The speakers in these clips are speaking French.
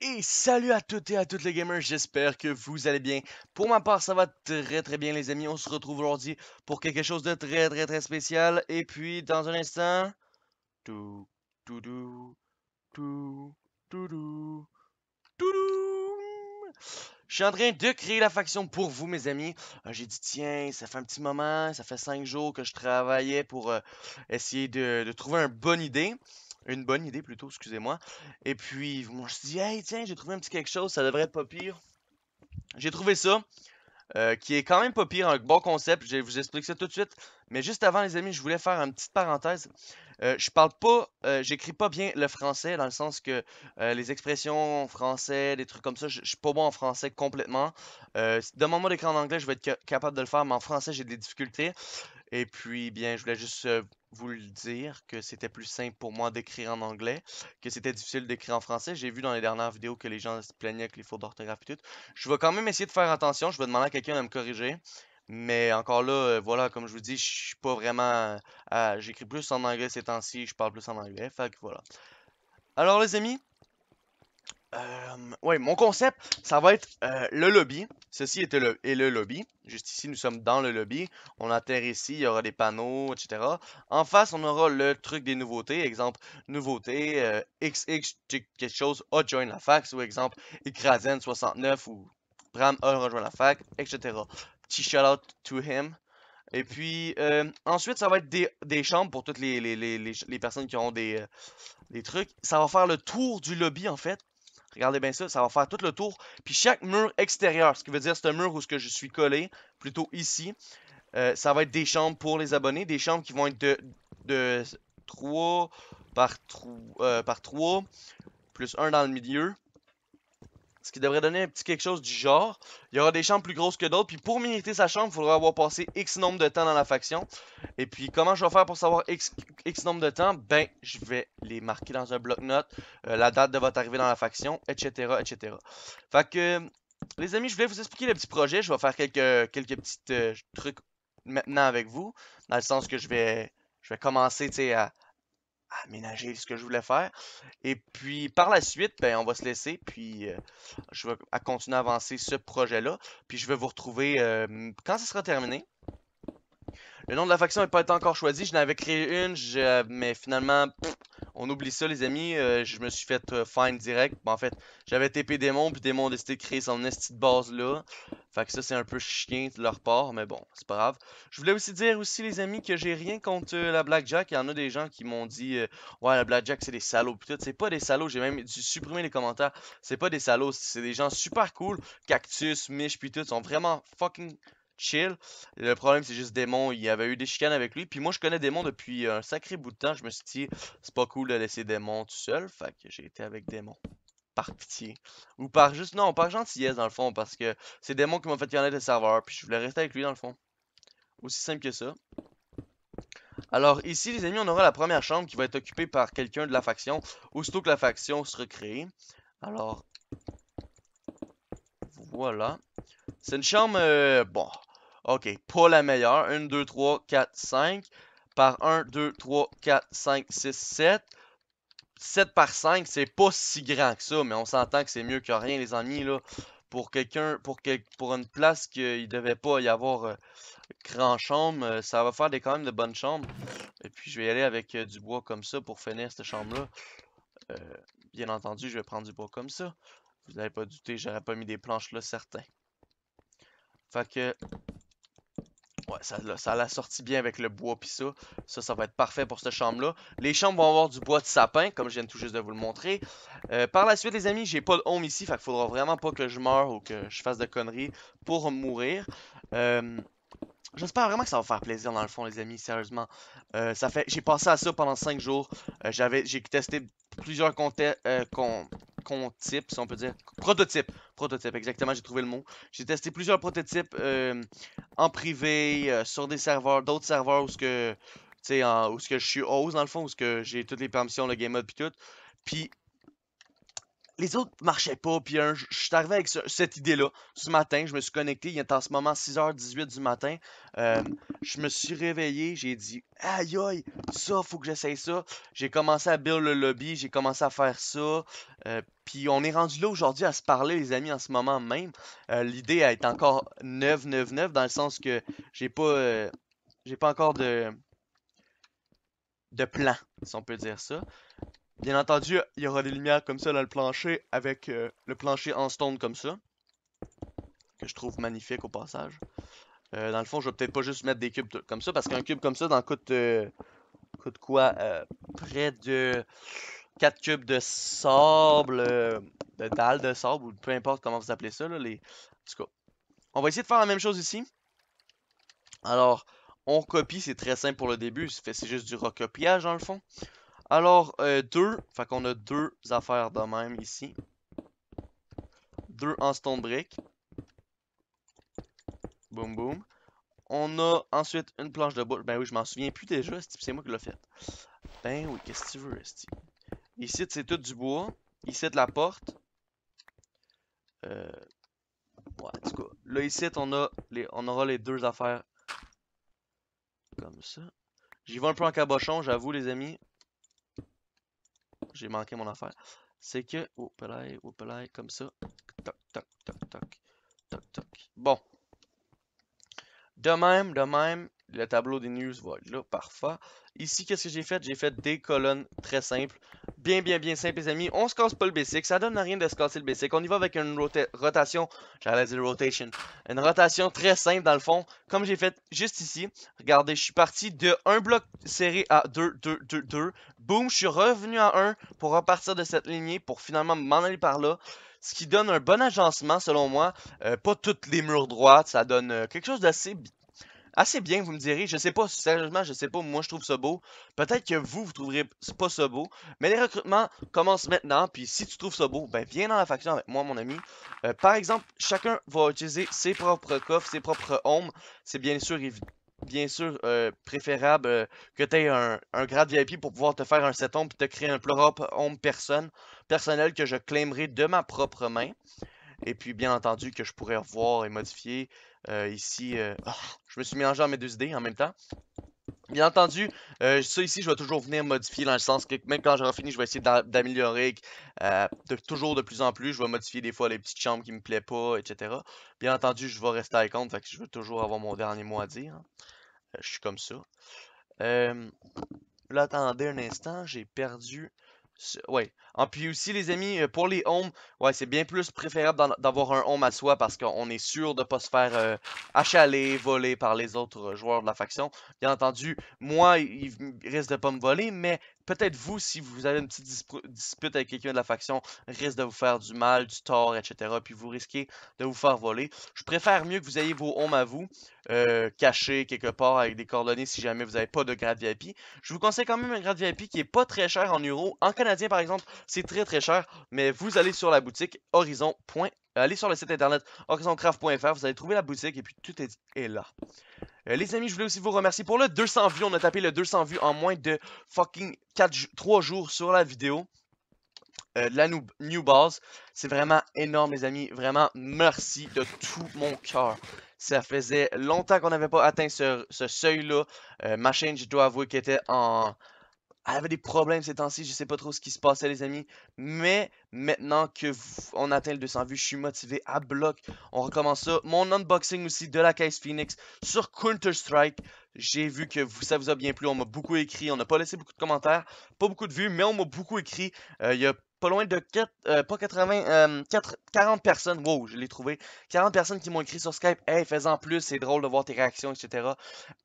Et salut à toutes et à toutes les gamers, j'espère que vous allez bien. Pour ma part, ça va très très bien les amis, on se retrouve aujourd'hui pour quelque chose de très très très spécial. Et puis, dans un instant... Tout, tout, tout, tout, Je suis en train de créer la faction pour vous mes amis. Euh, j'ai dit tiens, ça fait un petit moment, ça fait 5 jours que je travaillais pour euh, essayer de, de trouver une bonne idée. Une bonne idée plutôt, excusez-moi. Et puis, moi, je me suis dit, hey, tiens, j'ai trouvé un petit quelque chose, ça devrait être pas pire. J'ai trouvé ça, euh, qui est quand même pas pire, un bon concept, je vais vous expliquer ça tout de suite. Mais juste avant, les amis, je voulais faire une petite parenthèse. Euh, je parle pas, euh, j'écris pas bien le français dans le sens que les expressions français, des trucs comme ça, je suis pas bon en français complètement. Demande-moi d'écrire en anglais, je vais être capable de le faire, mais en français, j'ai des difficultés. Et puis, bien, je voulais juste vous le dire que c'était plus simple pour moi d'écrire en anglais, que c'était difficile d'écrire en français. J'ai vu dans les dernières vidéos que les gens se plaignaient avec les fautes d'orthographe et tout. Je vais quand même essayer de faire attention. Je vais demander à quelqu'un de me corriger. Mais encore là, voilà, comme je vous dis, je suis pas vraiment. J'écris plus en anglais ces temps-ci, je parle plus en anglais. Fait que voilà. Alors, les amis, euh, oui, mon concept, ça va être euh, le lobby. Ceci est le, et le lobby. Juste ici, nous sommes dans le lobby. On atterrit ici, il y aura des panneaux, etc. En face, on aura le truc des nouveautés. Exemple, nouveauté, XX euh, quelque chose a join la fac. Ou exemple, Ikrazen69 ou Bram a rejoint la fac, etc. Petit shout out to him. Et puis, euh, ensuite, ça va être des, des chambres pour toutes les, les, les, les personnes qui ont des, des, trucs. Ça va faire le tour du lobby, en fait. Regardez bien ça, ça va faire tout le tour. Puis chaque mur extérieur, ce qui veut dire ce mur où ce que je suis collé, plutôt ici, euh, ça va être des chambres pour les abonnés. Des chambres qui vont être de, 3 par euh, par 3 plus 1 dans le milieu ce qui devrait donner un petit quelque chose du genre. Il y aura des chambres plus grosses que d'autres, puis pour militer sa chambre, il faudra avoir passé X nombre de temps dans la faction. Et puis, comment je vais faire pour savoir X, nombre de temps? Ben, je vais les marquer dans un bloc-notes, euh, la date de votre arrivée dans la faction, etc., etc. Fait que, les amis, je voulais vous expliquer le petit projet. Je vais faire quelques, quelques petits euh, trucs maintenant avec vous, dans le sens que je vais, je vais commencer, à aménager ce que je voulais faire. Et puis par la suite, ben, on va se laisser, puis euh, je vais continuer à avancer ce projet-là. Puis je vais vous retrouver quand ce sera terminé. Le nom de la faction n'a pas été encore choisi. Je n'avais créé une, mais finalement, on oublie ça, les amis. Euh, je me suis fait fine euh, find direct. Ben, en fait, j'avais TP Démon, puis Démon a décidé de créer son esti base là. Fait que ça, c'est un peu chiant de leur part, mais bon, c'est pas grave. Je voulais aussi dire aussi, les amis, que j'ai rien contre euh, la Blackjack. Il y en a des gens qui m'ont dit Ouais, la Blackjack, c'est des salauds. Puis c'est pas des salauds. J'ai même dû supprimer les commentaires. C'est pas des salauds. C'est des gens super cool. Cactus, Mich, puis tout, sont vraiment fucking chill. Le problème, c'est juste Démon, il y avait eu des chicanes avec lui. Puis moi, je connais Démon depuis un sacré bout de temps. Je me suis dit, c'est pas cool de laisser Démon tout seul. Fait que j'ai été avec Démon. Par pitié. Ou par juste, non, par gentillesse dans le fond. Parce que c'est Démon qui m'a fait connaître le serveur. Puis je voulais rester avec lui dans le fond. Aussi simple que ça. Alors ici, les amis, on aura la première chambre qui va être occupée par quelqu'un de la faction. Aussitôt que la faction se recrée. Alors, voilà. C'est une chambre, euh, bon, OK, pas la meilleure. 1, 2, 3, 4, 5. Par 1, 2, 3, 4, 5, 6, 7. 7 par 5, c'est pas si grand que ça, mais on s'entend que c'est mieux que rien, les amis, là. Pour quelqu'un, pour, pour une place qu'il devait pas y avoir euh, grand chambre, euh, ça va faire des, quand même de bonnes chambres. Et puis, je vais y aller avec euh, du bois comme ça pour finir cette chambre-là. bien entendu, je vais prendre du bois comme ça. Vous n'avez pas douté, j'aurais pas mis des planches là, certains. Fait que Ouais, ça, l'a sorti bien avec le bois puis ça. Ça, ça va être parfait pour cette chambre-là. Les chambres vont avoir du bois de sapin, comme je viens tout juste de vous le montrer. Euh, par la suite, les amis, j'ai pas de home ici, fait faudra vraiment pas que je meure ou que je fasse de conneries pour mourir. Euh, j'espère vraiment que ça va faire plaisir dans le fond les amis, sérieusement. Euh, ça fait j'ai passé à ça pendant 5 jours. j'avais j'ai testé plusieurs comptes type si on peut dire. Prototype. Prototype, exactement, j'ai trouvé le mot. J'ai testé plusieurs prototypes euh, en privé, euh, sur des serveurs, d'autres serveurs où ce que, sais, où ce que je suis host, dans le fond, où ce que j'ai toutes les permissions, le game mode, puis tout. Puis les autres marchaient pas. Puis je suis arrivé avec cette idée-là ce matin. Je me suis connecté. Il est en ce moment 6h18 du matin. Euh, je me suis réveillé. J'ai dit Aïe aïe, ça, faut que j'essaye ça. J'ai commencé à build le lobby. J'ai commencé à faire ça. Euh, puis on est rendu là aujourd'hui à se parler, les amis, en ce moment même. Euh, l'idée L'idée est encore 9-9-9 dans le sens que j'ai pas, j'ai pas encore de, de plan, si on peut dire ça. Bien entendu, il y aura des lumières comme ça, là, le plancher, avec euh, le plancher en stone comme ça. Que je trouve magnifique au passage. Euh, dans le fond, je vais peut-être pas juste mettre des cubes comme ça, parce qu'un cube comme ça, ça coûte, euh, coûte quoi Près de 4 cubes de sable, de dalles de sable, ou peu importe comment vous appelez ça. Là, les... En tout cas, on va essayer de faire la même chose ici. Alors, on copie, c'est très simple pour le début, c'est juste du recopiage dans le fond. Alors, euh, deux, fait qu'on a deux affaires de même ici. deux en stone brick. Boum boum. On a ensuite une planche de bois. Ben oui, je m'en souviens plus déjà, c'est moi qui l'ai fait. Ben oui, qu'est-ce que tu veux, Esti? Ici, c'est tout du bois. Ici, de la porte. Euh... Ouais, du Là, ici, on, a les... on aura les deux affaires. Comme ça. J'y vais un peu en cabochon, j'avoue, les amis j'ai manqué mon affaire. C'est que, oh, pelay, oh, comme ça. Toc, toc, toc, toc, toc, toc. Bon. De même, de même, le tableau des news va être là, parfait. Ici, qu'est-ce que j'ai fait? J'ai fait des colonnes très simples. Bien, bien, bien simple, les amis. On se casse pas le basic. Ça donne rien de se casser le basic. On y va avec une rotation. J'allais dire rotation. Une rotation très simple, dans le fond. Comme j'ai fait juste ici. Regardez, je suis parti de un bloc serré à 2, 2, 2, 2. Boom, je suis revenu à 1 pour repartir de cette lignée pour finalement m'en aller par là ce qui donne un bon agencement selon moi. Euh, pas toutes les murs droites, ça donne euh, quelque chose d'assez assez bien, vous me direz. Je sais pas, sérieusement, je sais pas. Moi, je trouve ça beau. Peut-être que vous, vous trouverez pas ça beau. Mais les recrutements commencent maintenant. Puis si tu trouves ça beau, ben viens dans la faction avec moi, mon ami. Euh, par exemple, chacun va utiliser ses propres coffres, ses propres hommes C'est bien sûr bien sûr euh, préférable euh, que tu aies un, grade VIP pour pouvoir te faire un set home et te créer un propre home personne, personnel que je claimerai de ma propre main. Et puis bien entendu que je pourrais revoir et modifier euh, ici, euh, ah, je me suis mélangé en mes deux idées en même temps. Bien entendu, euh, ça ici, je vais toujours venir modifier dans le sens que même quand j'aurai fini, je vais essayer d'améliorer toujours de plus en plus. Je vais modifier des fois les petites chambres qui me plaît pas, etc. Bien entendu, je vais rester à compte, fait je veux toujours avoir mon dernier mot à dire. je suis comme ça. là, attendez un instant, j'ai perdu... Ouais, en ah, puis aussi, les amis, euh, pour les homes, ouais, c'est bien plus préférable d'avoir un home à soi parce qu'on est sûr de ne pas se faire euh, achaler, voler par les autres euh, joueurs de la faction. Bien entendu, moi, il risque de pas me voler, mais peut-être vous, si vous avez une petite dispute avec quelqu'un de la faction, risque de vous faire du mal, du tort, etc. Puis vous risquez de vous faire voler. Je préfère mieux que vous ayez vos home à vous, cachés quelque part avec des coordonnées si jamais vous n'avez pas de grade VIP. Je vous conseille quand même un grade VIP qui est pas très cher en euros. En canadien, par exemple, c'est très très cher, mais vous allez sur la boutique horizon. Euh, allez sur le site internet horizoncraft.fr, vous allez trouver la boutique et puis tout est, là. Euh, les amis, je voulais aussi vous remercier pour le 200 vues. On a tapé le 200 vues en moins de fucking 3 jours sur la vidéo. Euh, de la new, new C'est vraiment énorme, les amis. Vraiment, merci de tout mon cœur. Ça faisait longtemps qu'on n'avait pas atteint ce, seuil-là. ma chaîne, je dois avouer, qu'elle était en, elle avait des problèmes ces temps-ci, je sais pas trop ce qui se passait, les amis. Mais maintenant que on atteint le 200 vues, je suis motivé à bloc. On recommence ça. Mon unboxing aussi de la caisse Phoenix sur Counter-Strike. J'ai vu que ça vous a bien plu. On m'a beaucoup écrit. On n'a pas laissé beaucoup de commentaires. Pas beaucoup de vues, mais on m'a beaucoup écrit. Euh, il y a pas loin de 40 euh, euh, personnes, wow, je l'ai trouvé, 40 personnes qui m'ont écrit sur Skype, hey, fais-en plus, c'est drôle de voir tes réactions, etc.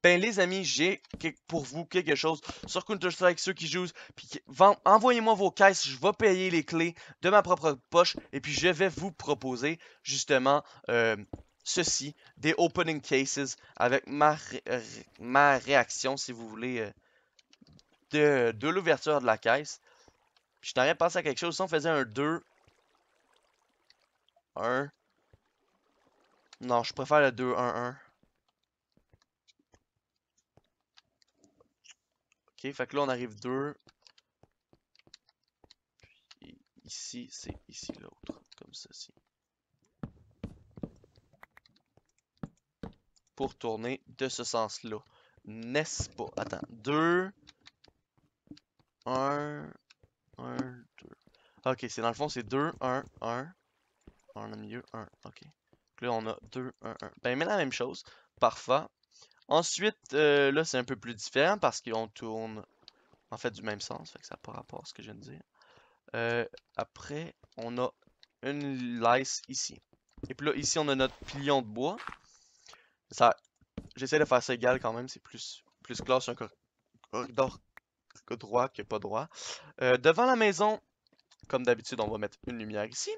Ben, les amis, j'ai pour vous quelque chose sur Counter-Strike, ceux qui jouent, puis envoyez-moi vos caisses, je vais payer les clés de ma propre poche, et puis je vais vous proposer, justement, euh, ceci, des opening cases, avec ma, ma réaction, si vous voulez, de, de l'ouverture de la caisse. Puis je t'aurais pensé à quelque chose. Si on faisait un 2. 1. Non, je préfère le 2, 1, 1. Ok, fait que là on arrive 2. Puis ici, c'est ici l'autre. Comme ceci. Pour tourner de ce sens-là. N'est-ce pas? Attends. 2. 1. 1, 2. Ok, c'est dans le fond, c'est 2, 1, 1. On a milieu 1. Ok. Donc là, on a 2, 1, 1. Ben, mais la même chose. Parfait. Ensuite, euh, là, c'est un peu plus différent parce qu'on tourne en fait du même sens. Fait que ça n'a pas rapport à ce que je viens de dire. Euh, après, on a une lice ici. Et puis là, ici, on a notre pilon de bois. J'essaie de faire ça égal quand même. C'est plus, plus classe un corridor que droit, que pas droit. Euh, devant la maison, comme d'habitude, on va mettre une lumière ici.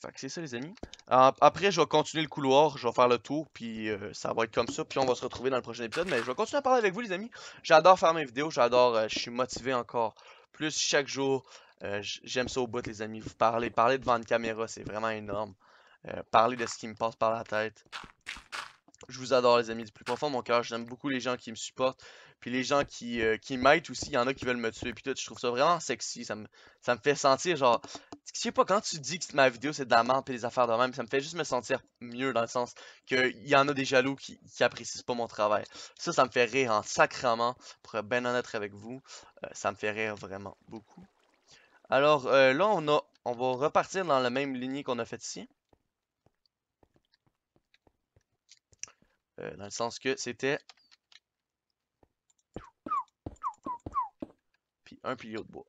Fait que c'est ça, les amis. après, je vais continuer le couloir, je vais faire le tour, puis euh, ça va être comme ça, puis on va se retrouver dans le prochain épisode. Mais je vais continuer à parler avec vous, les amis. J'adore faire mes vidéos, j'adore, euh, je suis motivé encore plus chaque jour. J'aime ça au bout, les amis. Vous parlez, parler devant une caméra, c'est vraiment énorme. parler de ce qui me passe par la tête. Je vous adore, les amis, du plus profond de mon cœur. J'aime beaucoup les gens qui me supportent. Puis les gens qui, euh, qui m'aident aussi. Il y en a qui veulent me tuer. Puis tout, je trouve ça vraiment sexy. Ça me, ça me fait sentir genre. Je sais pas, quand tu dis que ma vidéo c'est de la merde et des affaires de même, ça me fait juste me sentir mieux dans le sens qu'il y en a des jaloux qui, qui apprécient pas mon travail. Ça, ça me fait rire en sacrement. Pour être bien honnête avec vous, euh, ça me fait rire vraiment beaucoup. Alors euh, là, on, on va repartir dans la même lignée qu'on a fait ici. dans le sens que c'était. Puis un pilier de bois.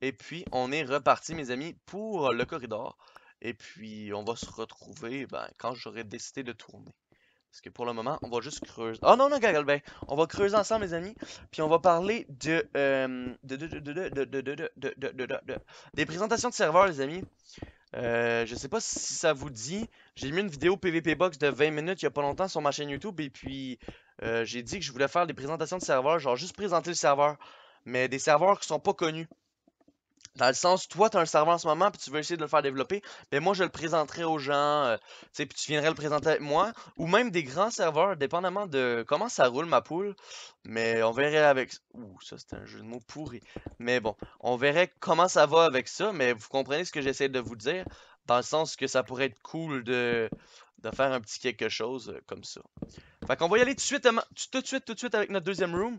Et puis, on est reparti, mes amis, pour le corridor. Et puis, on va se retrouver ben, quand j'aurai décidé de tourner. Parce que pour le moment, on va juste creuser. Oh non, non, ben On va creuser ensemble, mes amis. Puis on va parler de, de, de, de, de, de, de, des présentations de serveurs, les amis. Euh, je sais pas si ça vous dit. J'ai mis une vidéo PVP Box de 20 minutes il y a pas longtemps sur ma chaîne YouTube et puis euh, j'ai dit que je voulais faire des présentations de serveurs, genre juste présenter le serveur, mais des serveurs qui sont pas connus. Dans le sens, toi, tu as un serveur en ce moment, puis tu veux essayer de le faire développer, mais ben, moi, je le présenterai aux gens, euh, tu sais puis tu viendrais le présenter avec moi, ou même des grands serveurs, dépendamment de comment ça roule ma poule. Mais on verrait avec. Ouh, ça, c'est un jeu de mots pourri. Mais bon, on verrait comment ça va avec ça, mais vous comprenez ce que j'essaie de vous dire, dans le sens que ça pourrait être cool de, de faire un petit quelque chose euh, comme ça. Fait qu'on va y aller tout de suite, euh, tout de suite, tout de suite avec notre deuxième room,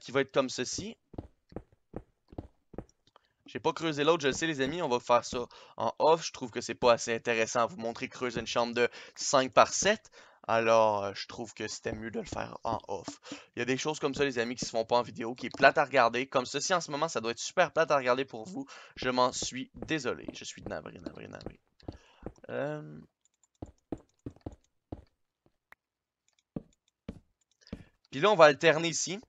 qui va être comme ceci. J'ai pas creusé l'autre, je le sais les amis, on va faire ça en off. Je trouve que c'est pas assez intéressant à vous montrer creuser une chambre de 5 par 7. Alors, euh, je trouve que c'était mieux de le faire en off. Il y a des choses comme ça, les amis, qui se font pas en vidéo, qui est plate à regarder. Comme ceci en ce moment, ça doit être super plate à regarder pour vous. Je m'en suis désolé. Je suis navré, navré, navré. Euh. Puis là, on va alterner ici.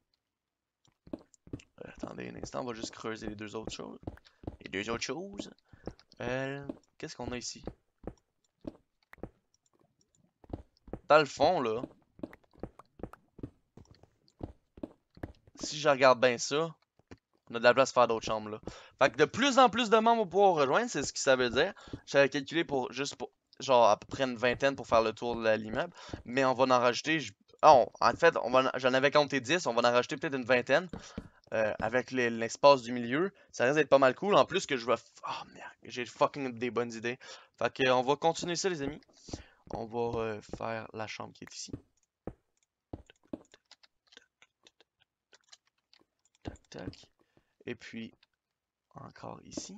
Attendez un instant, on va juste creuser les deux autres choses. Les deux autres choses. Euh, qu'est-ce qu'on a ici? Dans le fond, là. Si je regarde bien ça, on a de la place pour faire d'autres chambres, là. Fait que de plus en plus de membres vont pouvoir rejoindre, c'est ce que ça veut dire. J'avais calculé pour juste pour, genre à peu près une vingtaine pour faire le tour de l'immeuble. Mais on va en rajouter, ah, en fait, on j'en avais compté 10, on va en rajouter peut-être une vingtaine. Euh, avec l'espace du milieu. Ça risque d'être pas mal cool. En plus que je vais... Oh merde, j'ai fucking des bonnes idées. Fait on va continuer ça, les amis. On va euh, faire la chambre qui est ici. Tac, tac. Et puis, encore ici.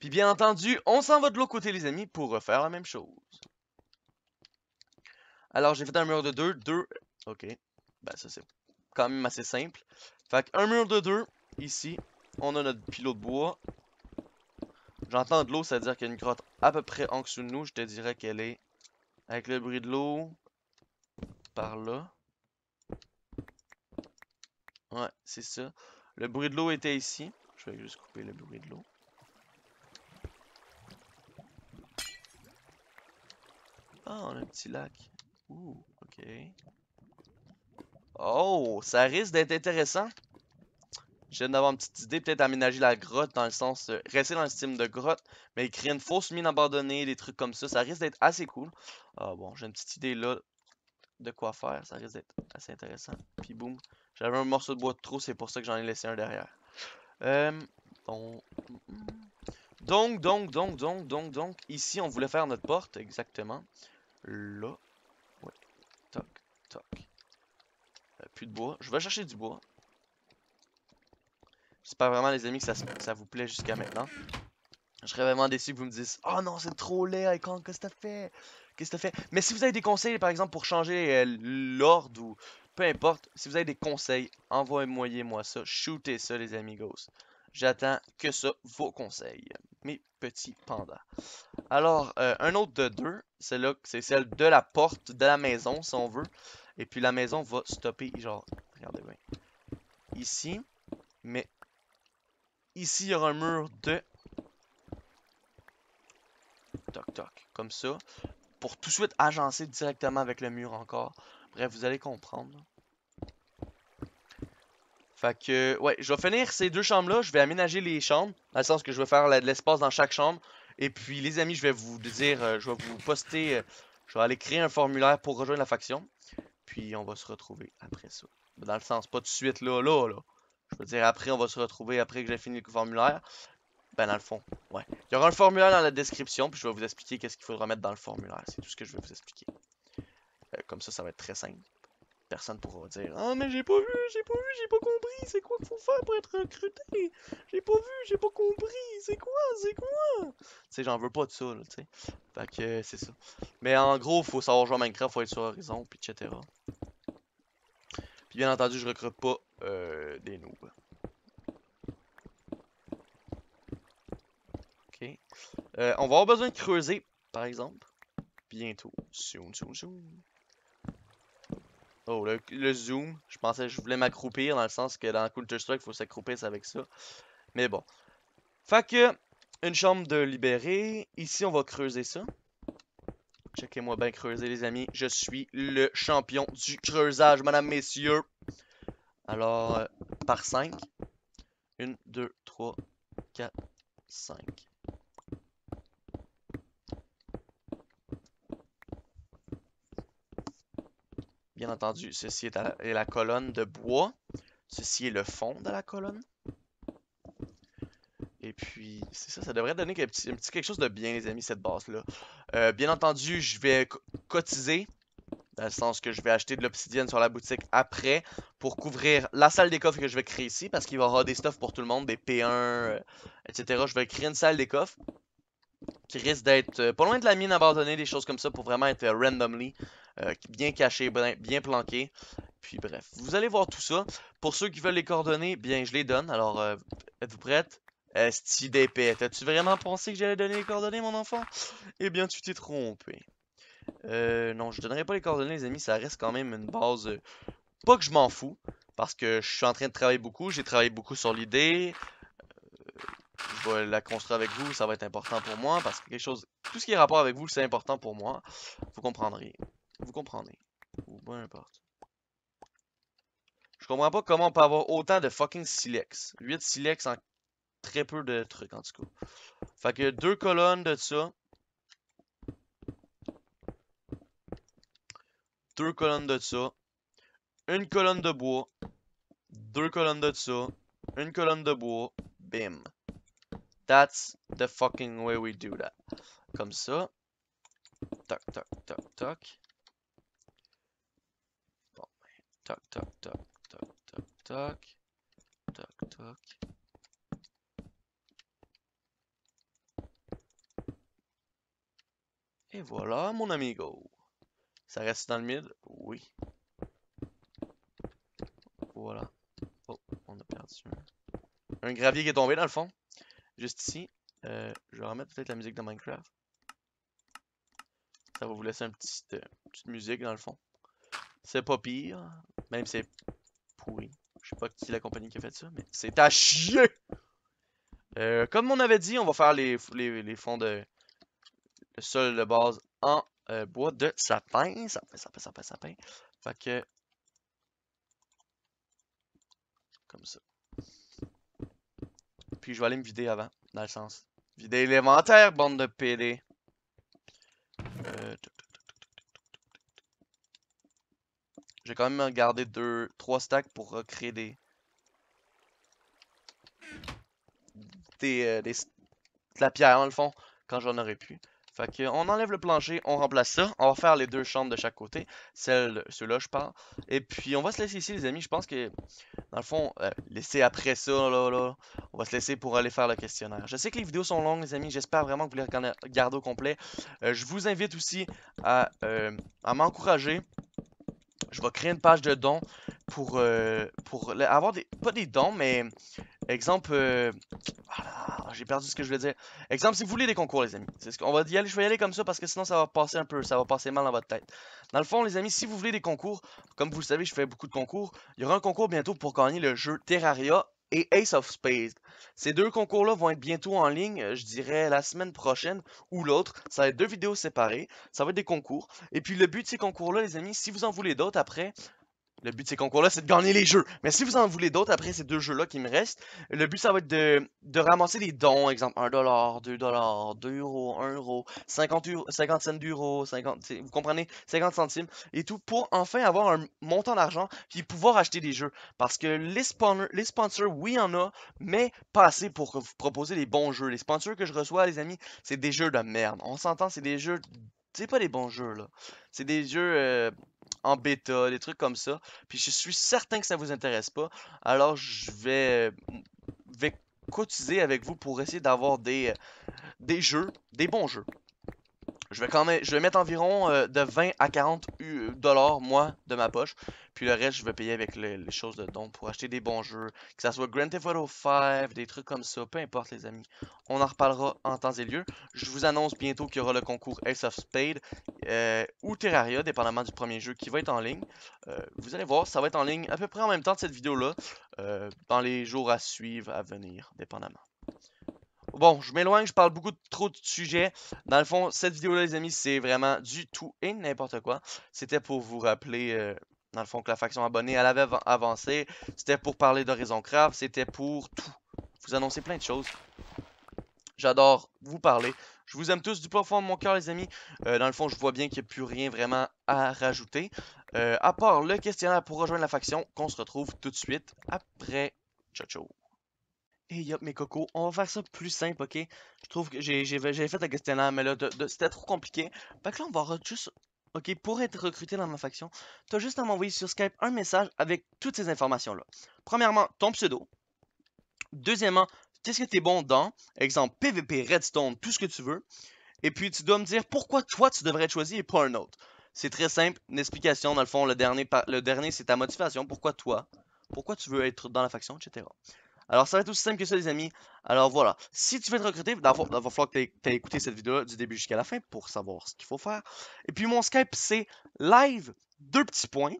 Puis bien entendu, on s'en va de l'autre côté, les amis, pour refaire la même chose. Alors, j'ai fait un mur de deux, deux... Ok. Ben, ça, c'est quand même assez simple. Fait qu'un mur de deux, ici, on a notre pilote de bois. J'entends de l'eau, c'est-à-dire qu'il y a une grotte à peu près en dessous de nous. Je te dirais qu'elle est, avec le bruit de l'eau, par là. Ouais, c'est ça. Le bruit de l'eau était ici. Je vais juste couper le bruit de l'eau. Ah, on a un petit lac. Ouh, ok. Oh, ça risque d'être intéressant. J'ai viens d'avoir une petite idée, peut-être aménager la grotte dans le sens, euh, rester dans le système de grotte, mais créer une fausse mine abandonnée, des trucs comme ça, ça risque d'être assez cool. Ah bon, j'ai une petite idée là de quoi faire, ça risque d'être assez intéressant. Puis boum, j'avais un morceau de bois de trop, c'est pour ça que j'en ai laissé un derrière. Euh, donc, donc, donc, donc, donc, donc, ici on voulait faire notre porte, exactement. Là. Ouais. Toc, toc bois. Je vais chercher du bois. J'espère vraiment, les amis, que ça, ça vous plaît jusqu'à maintenant. Je serais vraiment déçu que vous me disiez « Oh non, c'est trop laid, Icon, qu'est-ce que t'as fait? Qu'est-ce que t'as fait? » Mais si vous avez des conseils, par exemple, pour changer euh, l'ordre ou peu importe, si vous avez des conseils, envoyez-moi ça. Shootez ça, les amigos. J'attends que ça, vos conseils. Mes petits pandas. Alors, euh, un autre de deux, c'est c'est celle de la porte de la maison, si on veut. Et puis la maison va stopper, genre, regardez bien. Ici, mais ici, il y aura un mur de... Toc, toc, comme ça. Pour tout de suite agencer directement avec le mur encore. Bref, vous allez comprendre. Fait que, ouais, je vais finir ces deux chambres-là. Je vais aménager les chambres. Dans le sens que je vais faire de l'espace dans chaque chambre. Et puis, les amis, je vais vous dire, euh, je vais vous poster, euh, je vais aller créer un formulaire pour rejoindre la faction. Puis on va se retrouver après ça. Dans le sens, pas tout de suite là, là, là. Je veux dire, après, on va se retrouver après que j'ai fini le formulaire. Ben, dans le fond, ouais. Il y aura le formulaire dans la description, puis je vais vous expliquer qu'est-ce qu'il faudra mettre dans le formulaire. C'est tout ce que je vais vous expliquer. Euh, comme ça, ça va être très simple personne pourra dire Ah, mais j'ai pas vu, j'ai pas vu, j'ai pas compris, c'est quoi qu'il faut faire pour être recruté J'ai pas vu, j'ai pas compris, c'est quoi, c'est quoi Tu sais, j'en veux pas de ça, là, tu sais. Fait que euh, c'est ça. Mais en gros, faut savoir jouer à Minecraft, faut être sur Horizon, puis etc. Puis bien entendu, je recrute pas euh, des noobs. Ok. Euh, on va avoir besoin de creuser, par exemple. Bientôt. Soon, soon, soon. Oh, le, zoom. Je pensais que je voulais m'accroupir dans le sens que dans Counter-Strike, il faut s'accroupir avec ça. Mais bon. Fait que, une chambre de libéré. Ici, on va creuser ça. Checkez-moi bien creuser, les amis. Je suis le champion du creusage, madame, messieurs. Alors, euh, par 5. 1, 2, 3, 4, 5. Bien entendu, ceci est la, colonne de bois. Ceci est le fond de la colonne. Et puis, c'est ça, ça devrait donner petit, quelque chose de bien, les amis, cette base-là. Euh, bien entendu, je vais cotiser, dans le sens que je vais acheter de l'obsidienne sur la boutique après, pour couvrir la salle des coffres que je vais créer ici, parce qu'il va y aura des stuffs pour tout le monde, des P1, euh, etc. Je vais créer une salle des coffres qui risque d'être euh, pas loin de la mine abandonnée, des choses comme ça, pour vraiment être euh, randomly, euh, bien caché, ben, bien planqué. Puis bref, vous allez voir tout ça. Pour ceux qui veulent les coordonnées, bien je les donne. Alors, êtes-vous prête? est dp, t'as-tu vraiment pensé que j'allais donner les coordonnées, mon enfant? Eh bien, tu t'es trompé. non, je donnerai pas les coordonnées, les amis. Ça reste quand même une base... pas que je m'en fous, parce que je suis en train de travailler beaucoup. J'ai travaillé beaucoup sur l'idée je vais la construire avec vous, ça va être important pour moi, parce que quelque chose, tout ce qui est rapport avec vous, c'est important pour moi. Vous comprendrez. Vous comprenez. Ou peu importe. Je comprends pas comment on peut avoir autant de fucking silex. 8 silex en très peu de trucs, en tout cas. Fait que deux colonnes de ça. Deux colonnes de ça. Une colonne de bois. Deux colonnes de ça. Une colonne de bois. Bim. That's the fucking way we do that. Comme ça. Toc, toc, toc, toc. Bon, toc, toc, toc, toc, toc, toc. Toc, toc. Et voilà, mon amigo. Ça reste dans le mille? Oui. Voilà. Oh, on a perdu. Un gravier qui est tombé dans le fond juste ici. Euh, je vais remettre peut-être la musique de Minecraft. Ça va vous laisser euh, une petite, musique dans le fond. C'est pas pire, même si c'est pourri. Je sais pas qui la compagnie qui a fait ça, mais c'est à chier! Euh, comme on avait dit, on va faire les, les, les fonds de le sol de base en bois de sapin. Sapin, sapin, sapin, sapin. Fait que... Comme ça je vais aller me vider avant, dans le sens. Vider l'inventaire bande de pédés euh, J'ai quand même gardé deux, trois stacks pour recréer des... Des, euh, De la pierre, en le fond, quand j'en aurais pu. Fait on enlève le plancher, on remplace ça. On va faire les deux chambres de chaque côté. Celle, ceux-là, je parle. Et puis, on va se laisser ici, les amis. Je pense que, dans le fond, euh, laisser après ça, là, là, on va se laisser pour aller faire le questionnaire. Je sais que les vidéos sont longues, les amis. J'espère vraiment que vous les regardez au complet. Euh, je vous invite aussi euh, à, m'encourager. Je vais créer une page de dons pour, pour avoir des... Pas des dons, mais... Exemple... Voilà ah, j'ai perdu ce que je voulais dire. Exemple, si vous voulez des concours, les amis. Ce qu'on va y je vais y aller comme ça parce que sinon ça va passer un peu, ça va passer mal dans votre tête. Dans le fond, les amis, si vous voulez des concours, comme vous le savez, je fais beaucoup de concours. Il y aura un concours bientôt pour gagner le jeu Terraria et Ace of Spades. Ces deux concours-là vont être bientôt en ligne, je dirais la semaine prochaine ou l'autre. Ça va être deux vidéos séparées, ça va être des concours. Et puis le but de ces concours-là, les amis, si vous en voulez d'autres après, le but de ces concours-là, c'est de gagner les jeux. Mais si vous en voulez d'autres après ces deux jeux-là qui me restent, le but, ça va être de, de ramasser des dons, exemple 1$, 2$, 2 euros, 1 50, d'euros, 50, vous comprenez, 50 centimes et tout, pour enfin avoir un montant d'argent puis pouvoir acheter des jeux. Parce que les, les sponsors, oui, il y en a, mais pas assez pour vous proposer les bons jeux. Les sponsors que je reçois, les amis, c'est des jeux de merde. On s'entend, c'est des jeux. C'est pas des bons jeux, là. C'est des jeux. Euh, en bêta, des trucs comme ça. Puis je suis certain que ça vous intéresse pas. Alors je vais, vais cotiser avec vous pour essayer d'avoir des, des jeux, des bons jeux. Je vais quand même, je vais mettre environ euh, de 20 à 40 dollars moi de ma poche. Puis le reste, je vais payer avec les, choses de don pour acheter des bons jeux, que ça soit Grand Theft Auto 5, des trucs comme ça, peu importe les amis. On en reparlera en temps et lieu. Je vous annonce bientôt qu'il y aura le concours Ace of Spades euh, ou Terraria, dépendamment du premier jeu qui va être en ligne. Euh, vous allez voir, ça va être en ligne à peu près en même temps de cette vidéo là, dans les jours à suivre à venir, dépendamment. Bon, je m'éloigne, je parle beaucoup de, trop de sujets. Dans le fond, cette vidéo-là, les amis, c'est vraiment du tout et n'importe quoi. C'était pour vous rappeler, euh, dans le fond, que la faction abonnée, elle avait avancé. C'était pour parler d'Horizon Craft, c'était pour tout. Vous annoncez plein de choses. J'adore vous parler. Je vous aime tous du profond de mon cœur, les amis. Euh, dans le fond, je vois bien qu'il n'y a plus rien vraiment à rajouter. Euh, à part le questionnaire pour rejoindre la faction, qu'on se retrouve tout de suite après. Ciao, ciao. Et hey, hop, mes cocos, on va faire ça plus simple, ok? Je trouve que j'ai fait un questionnaire, mais là, c'était trop compliqué. Fait que là, on va juste... Ok, pour être recruté dans ma faction, as juste à m'envoyer sur Skype un message avec toutes ces informations-là. Premièrement, ton pseudo. Deuxièmement, qu'est-ce que t'es bon dans. Exemple, PVP, Redstone, tout ce que tu veux. Et puis, tu dois me dire pourquoi toi, tu devrais être choisi et pas un autre. C'est très simple, une explication, dans le fond, le dernier, le dernier c'est ta motivation, pourquoi toi, pourquoi tu veux être dans la faction, etc. Alors, ça va être aussi simple que ça, les amis. Alors, voilà. Si tu veux te recruter, il va falloir que tu aies écouté cette vidéo du début jusqu'à la fin pour savoir ce qu'il faut faire. Et puis, mon Skype, c'est live, deux petits points,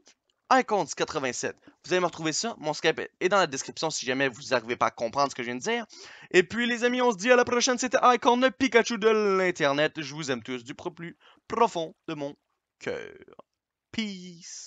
icons 87. Vous allez me retrouver ça. Mon Skype est dans la description si jamais vous n'arrivez pas à comprendre ce que je viens de dire. Et puis, les amis, on se dit à la prochaine. C'était Icon, le Pikachu de l'Internet. Je vous aime tous du plus profond de mon cœur. Peace.